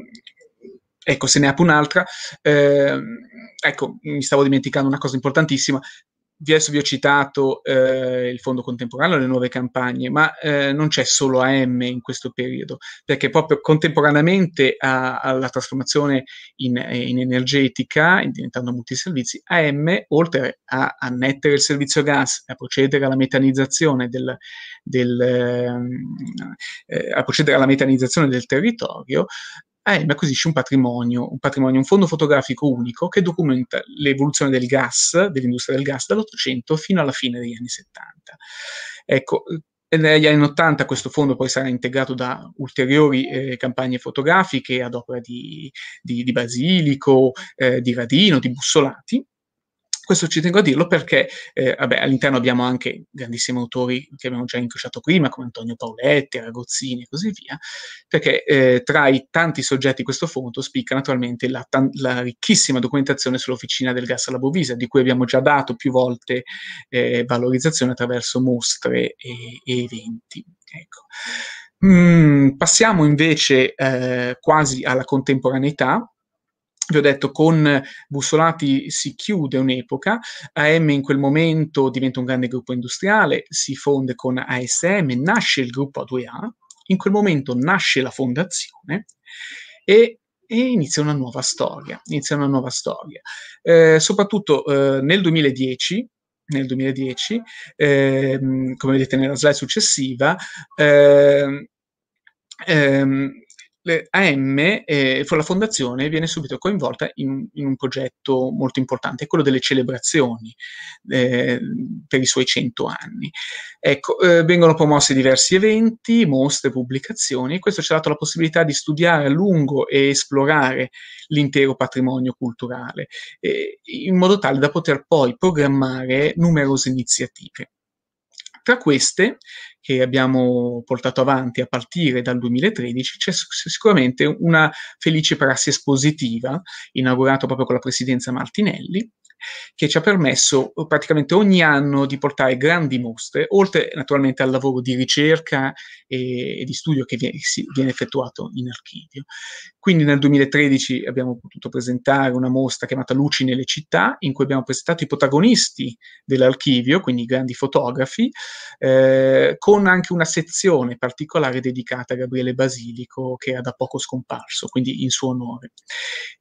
ecco, se ne apre un'altra, ehm, ecco, mi stavo dimenticando una cosa importantissima, vi ho citato eh, il fondo contemporaneo, le nuove campagne, ma eh, non c'è solo AM in questo periodo, perché proprio contemporaneamente a, alla trasformazione in, in energetica, in diventando multiservizi, AM, oltre a annettere il servizio gas, a procedere alla metanizzazione del, del, ehm, eh, a procedere alla metanizzazione del territorio, eh, a Elba acquisisce un patrimonio, un patrimonio, un fondo fotografico unico che documenta l'evoluzione del gas, dell'industria del gas, dall'Ottocento fino alla fine degli anni 70. Ecco, eh, negli anni 80 questo fondo poi sarà integrato da ulteriori eh, campagne fotografiche ad opera di, di, di Basilico, eh, di Radino, di Bussolati, questo ci tengo a dirlo perché eh, vabbè, all'interno abbiamo anche grandissimi autori che abbiamo già incrociato prima, come Antonio Paoletti, Ragozzini e così via, perché eh, tra i tanti soggetti di questo fondo spicca naturalmente la, tan- la, ricchissima documentazione sull'officina del gas alla Bovisa, di cui abbiamo già dato più volte eh, valorizzazione attraverso mostre e, e eventi. Ecco. Mm, passiamo invece eh, quasi alla contemporaneità, vi ho detto, con Bussolati si chiude un'epoca, AM in quel momento diventa un grande gruppo industriale, si fonde con ASM, nasce il gruppo A2A, in quel momento nasce la fondazione e, e inizia una nuova storia, inizia una nuova storia. Eh, soprattutto eh, nel 2010, nel 2010 eh, come vedete nella slide successiva, ehm, ehm le AM, eh, la fondazione, viene subito coinvolta in, in, un progetto molto importante, quello delle celebrazioni eh, per i suoi 100 anni. Ecco, eh, vengono promossi diversi eventi, mostre, pubblicazioni e questo ci ha dato la possibilità di studiare a lungo e esplorare l'intero patrimonio culturale, eh, in modo tale da poter poi programmare numerose iniziative. Tra queste che abbiamo portato avanti a partire dal 2013, c'è sicuramente una felice prassi espositiva, inaugurata proprio con la presidenza Martinelli, che ci ha permesso eh, praticamente ogni anno di portare grandi mostre, oltre naturalmente al lavoro di ricerca e, e di studio che viene, si, viene, effettuato in archivio. Quindi nel 2013 abbiamo potuto presentare una mostra chiamata Luci nelle città, in cui abbiamo presentato i protagonisti dell'archivio, quindi i grandi fotografi, eh, con anche una sezione particolare dedicata a Gabriele Basilico, che era da poco scomparso, quindi in suo onore.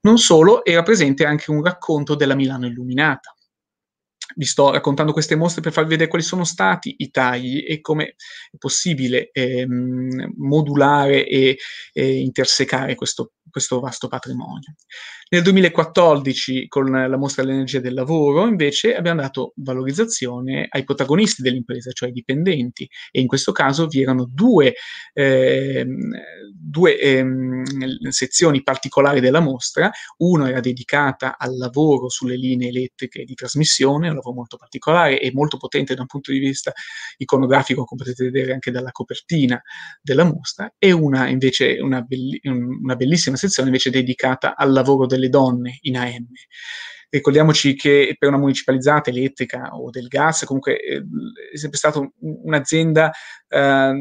Non solo, era presente anche un racconto della Milano illuminata illuminata vi sto raccontando queste mostre per farvi vedere quali sono stati i tagli e come è possibile eh, modulare e, e intersecare questo, questo, vasto patrimonio. Nel 2014, con la mostra dell'energia del lavoro, invece, abbiamo dato valorizzazione ai protagonisti dell'impresa, cioè ai dipendenti, e in questo caso vi erano due, eh, due eh, sezioni particolari della mostra, una era dedicata al lavoro sulle linee elettriche di trasmissione, lavoro molto particolare e molto potente da un punto di vista iconografico, come potete vedere anche dalla copertina della mostra, e una, invece, una, belli- una bellissima sezione invece dedicata al lavoro delle donne in AM. Ricordiamoci che per una municipalizzata elettrica o del gas, comunque eh, è sempre stata un'azienda eh,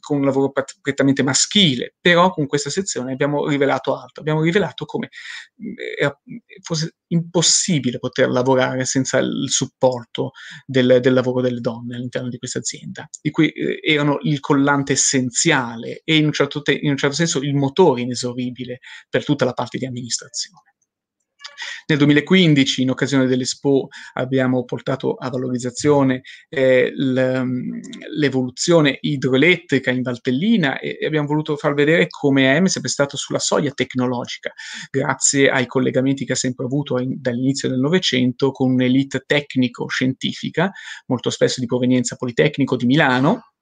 con un lavoro prettamente maschile, però con questa sezione abbiamo rivelato altro, abbiamo rivelato come eh, era fosse impossibile poter lavorare senza il supporto del, del lavoro delle donne all'interno di questa azienda, di cui eh, erano il collante essenziale e in un certo, te- in un certo senso il motore inesoribile per tutta la parte di amministrazione. Nel 2015, in occasione dell'Expo, abbiamo portato a valorizzazione eh, mm, l'evoluzione idroelettrica in Valtellina e, abbiamo voluto far vedere come AM è sempre stato sulla soglia tecnologica, grazie ai collegamenti che ha sempre avuto in, dall'inizio del Novecento con un'elite tecnico-scientifica, molto spesso di provenienza politecnico di Milano,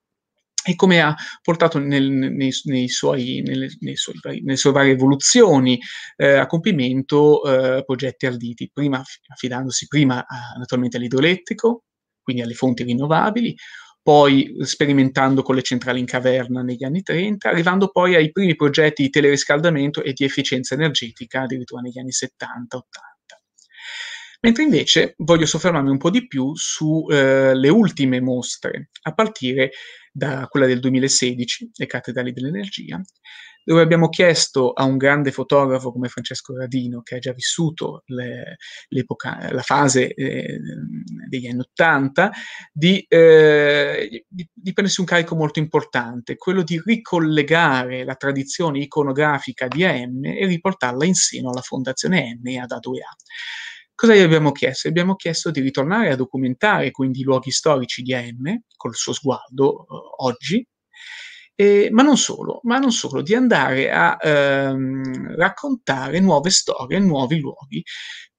e come ha portato nel, nei, nei suoi, nelle, nei suoi, nelle sue varie evoluzioni eh, a compimento eh, progetti arditi, prima affidandosi prima a, naturalmente all'idroelettrico, quindi alle fonti rinnovabili, poi sperimentando con le centrali in caverna negli anni 30, arrivando poi ai primi progetti di teleriscaldamento e di efficienza energetica addirittura negli anni 70-80. Mentre invece voglio soffermarmi un po' di più sulle eh, ultime mostre, a partire da quella del 2016, le cattedrali dell'energia, dove abbiamo chiesto a un grande fotografo come Francesco Radino, che ha già vissuto le, la fase eh, degli anni Ottanta, di, eh, di, di, prendersi un carico molto importante, quello di ricollegare la tradizione iconografica di AM e riportarla in seno alla Fondazione M e ad A2A. Cosa gli abbiamo chiesto? abbiamo chiesto di ritornare a documentare quindi i luoghi storici di AM col suo sguardo eh, oggi, eh, ma, non solo, ma non solo, di andare a ehm, raccontare nuove storie, nuovi luoghi,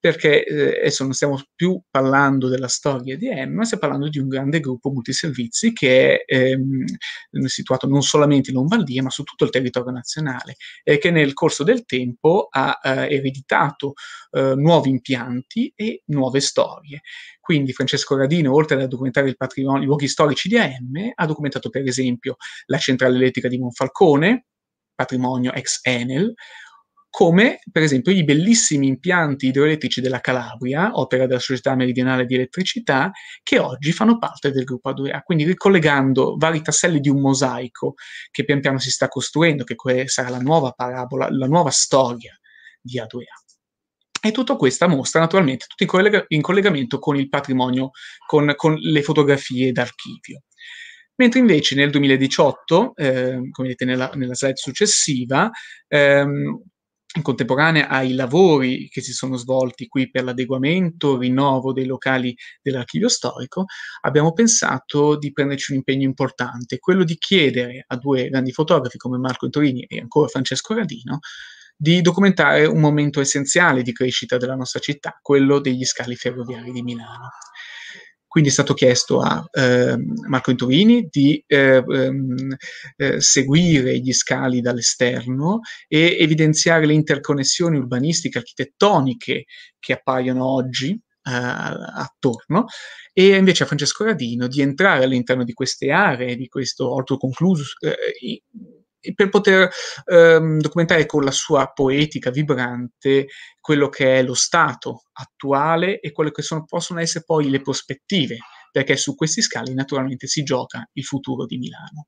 perché eh, adesso non stiamo più parlando della storia di M, ma stiamo parlando di un grande gruppo multiservizi che è ehm, situato non solamente in Lombardia, ma su tutto il territorio nazionale, e che nel corso del tempo ha eh, ereditato eh, nuovi impianti e nuove storie. Quindi Francesco Radino, oltre a documentare il patrimonio, i luoghi storici di AM, ha documentato per esempio la centrale elettrica di Monfalcone, patrimonio ex Enel, come per esempio i bellissimi impianti idroelettrici della Calabria, opera della Società Meridionale di Elettricità, che oggi fanno parte del gruppo A2A, quindi ricollegando vari tasselli di un mosaico che pian piano si sta costruendo, che sarà la nuova parabola, la nuova storia di A2A. E tutto questo mostra naturalmente tutto in, collega- in collegamento con il patrimonio, con, con le fotografie d'archivio mentre invece nel 2018, eh, come vedete nella, nella slide successiva, ehm, in contemporanea ai lavori che si sono svolti qui per l'adeguamento, rinnovo dei locali dell'archivio storico, abbiamo pensato di prenderci un impegno importante, quello di chiedere a due grandi fotografi come Marco Antorini e ancora Francesco Radino di documentare un momento essenziale di crescita della nostra città, quello degli scali ferroviari di Milano. Quindi è stato chiesto a eh, Marco Intorini di eh, eh, seguire gli scali dall'esterno e evidenziare le interconnessioni urbanistiche, architettoniche che appaiono oggi eh, attorno e invece a Francesco Radino di entrare all'interno di queste aree, di questo orto concluso eh, per poter ehm, documentare con la sua poetica vibrante quello che è lo stato attuale e quelle che sono, possono essere poi le prospettive, perché su questi scali naturalmente si gioca il futuro di Milano.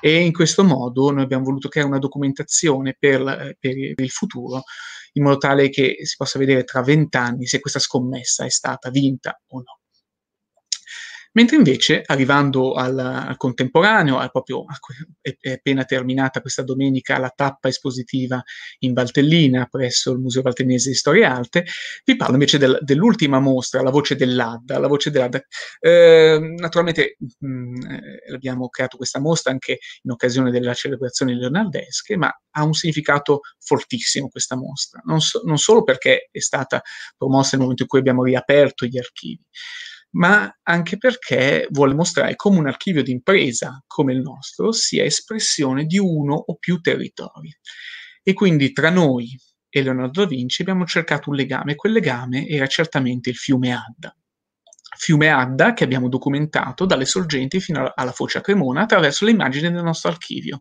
E in questo modo noi abbiamo voluto creare una documentazione per, eh, per il futuro, in modo tale che si possa vedere tra vent'anni se questa scommessa è stata vinta o no mentre invece arrivando al, al contemporaneo, al proprio, è, è appena terminata questa domenica la tappa espositiva in Valtellina presso il Museo Valtellinese di Storia e Arte, vi parlo invece del, dell'ultima mostra, La voce dell'Adda. La voce dell'Adda. Eh, naturalmente mh, mm, abbiamo creato questa mostra anche in occasione della celebrazione leonardesche, ma ha un significato fortissimo questa mostra, non, so, non solo perché è stata promossa nel momento in cui abbiamo riaperto gli archivi, ma anche perché vuole mostrare come un archivio di impresa come il nostro sia espressione di uno o più territori. E quindi tra noi e Leonardo da Vinci abbiamo cercato un legame, e quel legame era certamente il fiume Adda. Fiume Adda che abbiamo documentato dalle sorgenti fino alla foce a Cremona attraverso le immagini del nostro archivio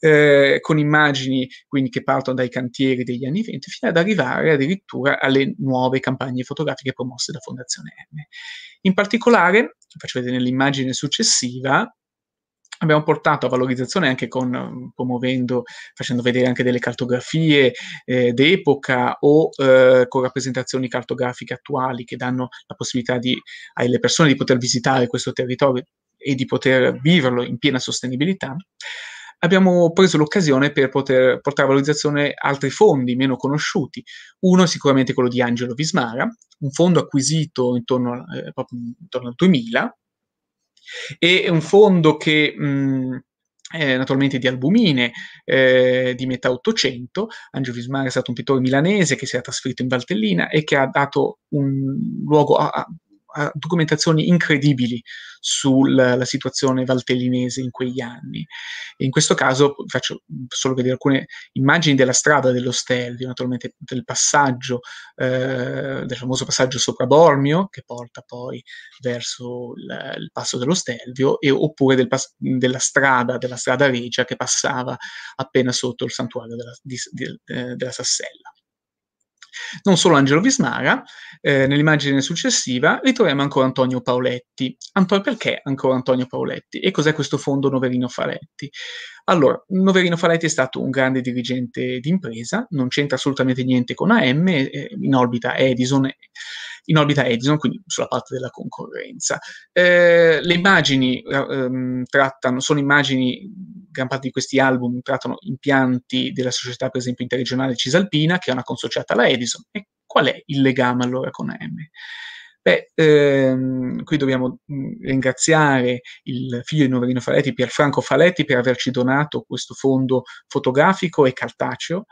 eh, con immagini quindi, che partono dai cantieri degli anni 20 fino ad arrivare addirittura alle nuove campagne fotografiche promosse da Fondazione M. In particolare, faccio vedere nell'immagine successiva, abbiamo portato a valorizzazione anche con, promuovendo, facendo vedere anche delle cartografie eh, d'epoca o eh, con rappresentazioni cartografiche attuali che danno la possibilità di, alle persone di poter visitare questo territorio e di poter viverlo in piena sostenibilità abbiamo preso l'occasione per poter portare a valorizzazione altri fondi meno conosciuti. Uno è sicuramente quello di Angelo Vismara, un fondo acquisito intorno, eh, intorno al 2000, e un fondo che... Mh, mm, è naturalmente di albumine eh, di metà 800. Angelo Vismara è stato un pittore milanese che si era trasferito in Valtellina e che ha dato un luogo a, a documentazioni incredibili sulla situazione valtellinese in quegli anni. E in questo caso faccio solo vedere alcune immagini della strada dello Stelvio, naturalmente del passaggio, eh, del famoso passaggio sopra Bormio, che porta poi verso il, il passo dello Stelvio, e, oppure del pas- della strada, della strada regia che passava appena sotto il santuario della, di, di, eh, della Sassella. Non solo Angelo Visnaga, eh, nell'immagine successiva ritroviamo ancora Antonio Paoletti. Anto- perché ancora Antonio Paoletti? E cos'è questo fondo Noverino Faletti? Allora, Noverino Faletti è stato un grande dirigente d'impresa, non c'entra assolutamente niente con AM, eh, in orbita Edison in orbita Edison, quindi sulla parte della concorrenza. Eh, le immagini ehm, trattano, sono immagini, gran parte di questi album trattano impianti della società, per esempio, interregionale Cisalpina, che è una consociata alla Edison. E qual è il legame allora con AM? Beh, ehm, qui dobbiamo mm, ringraziare il figlio di Noverino Faletti, Pierfranco Faletti, per averci donato questo fondo fotografico e cartaceo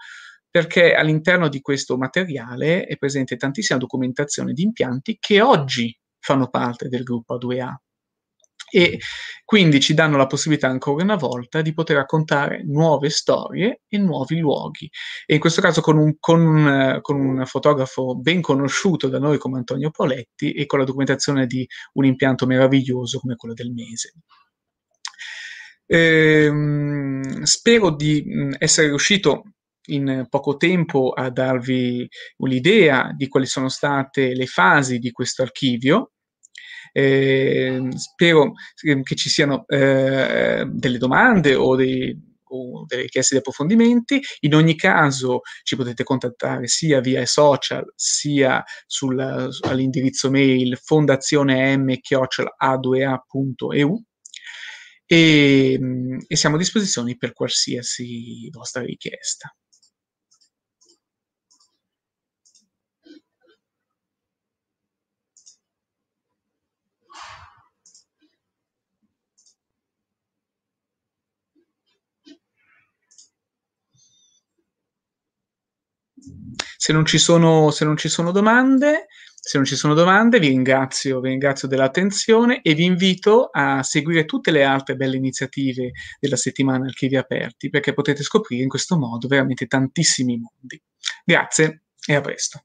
perché all'interno di questo materiale è presente tantissima documentazione di impianti che oggi fanno parte del gruppo A2A e quindi ci danno la possibilità ancora una volta di poter raccontare nuove storie e nuovi luoghi. E in questo caso con un, con un, eh, con un fotografo ben conosciuto da noi come Antonio Poletti e con la documentazione di un impianto meraviglioso come quello del Mese. Ehm, spero di mm, essere riuscito in poco tempo a darvi un'idea di quali sono state le fasi di questo archivio. Eh, spero ehm, che ci siano eh, delle domande o dei, o delle richieste di approfondimenti. In ogni caso ci potete contattare sia via social sia sul, all'indirizzo mail fondazionem-a2a.eu e, ehm, e siamo a disposizione per qualsiasi vostra richiesta. Se non ci sono, se non ci sono domande, se non ci sono domande, vi ringrazio, vi ringrazio dell'attenzione e vi invito a seguire tutte le altre belle iniziative della settimana Archivi Aperti, perché potete scoprire in questo modo veramente tantissimi mondi. Grazie e a presto.